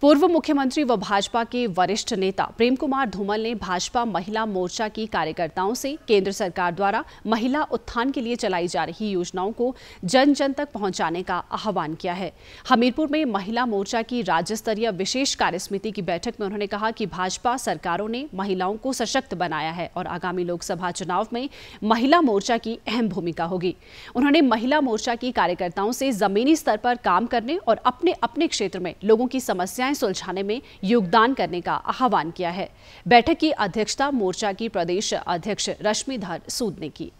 पूर्व मुख्यमंत्री व भाजपा के वरिष्ठ नेता प्रेम कुमार धूमल ने भाजपा महिला मोर्चा की कार्यकर्ताओं से केंद्र सरकार द्वारा महिला उत्थान के लिए चलाई जा रही योजनाओं को जन जन तक पहुंचाने का आह्वान किया है हमीरपुर में महिला मोर्चा की राज्य स्तरीय विशेष कार्य समिति की बैठक में उन्होंने कहा कि भाजपा सरकारों ने महिलाओं को सशक्त बनाया है और आगामी लोकसभा चुनाव में महिला मोर्चा की अहम भूमिका होगी उन्होंने महिला मोर्चा की कार्यकर्ताओं से जमीनी स्तर पर काम करने और अपने अपने क्षेत्र में लोगों की समस्या समस्याएं सुलझाने में योगदान करने का आह्वान किया है बैठक की अध्यक्षता मोर्चा की प्रदेश अध्यक्ष रश्मिधर सूद ने की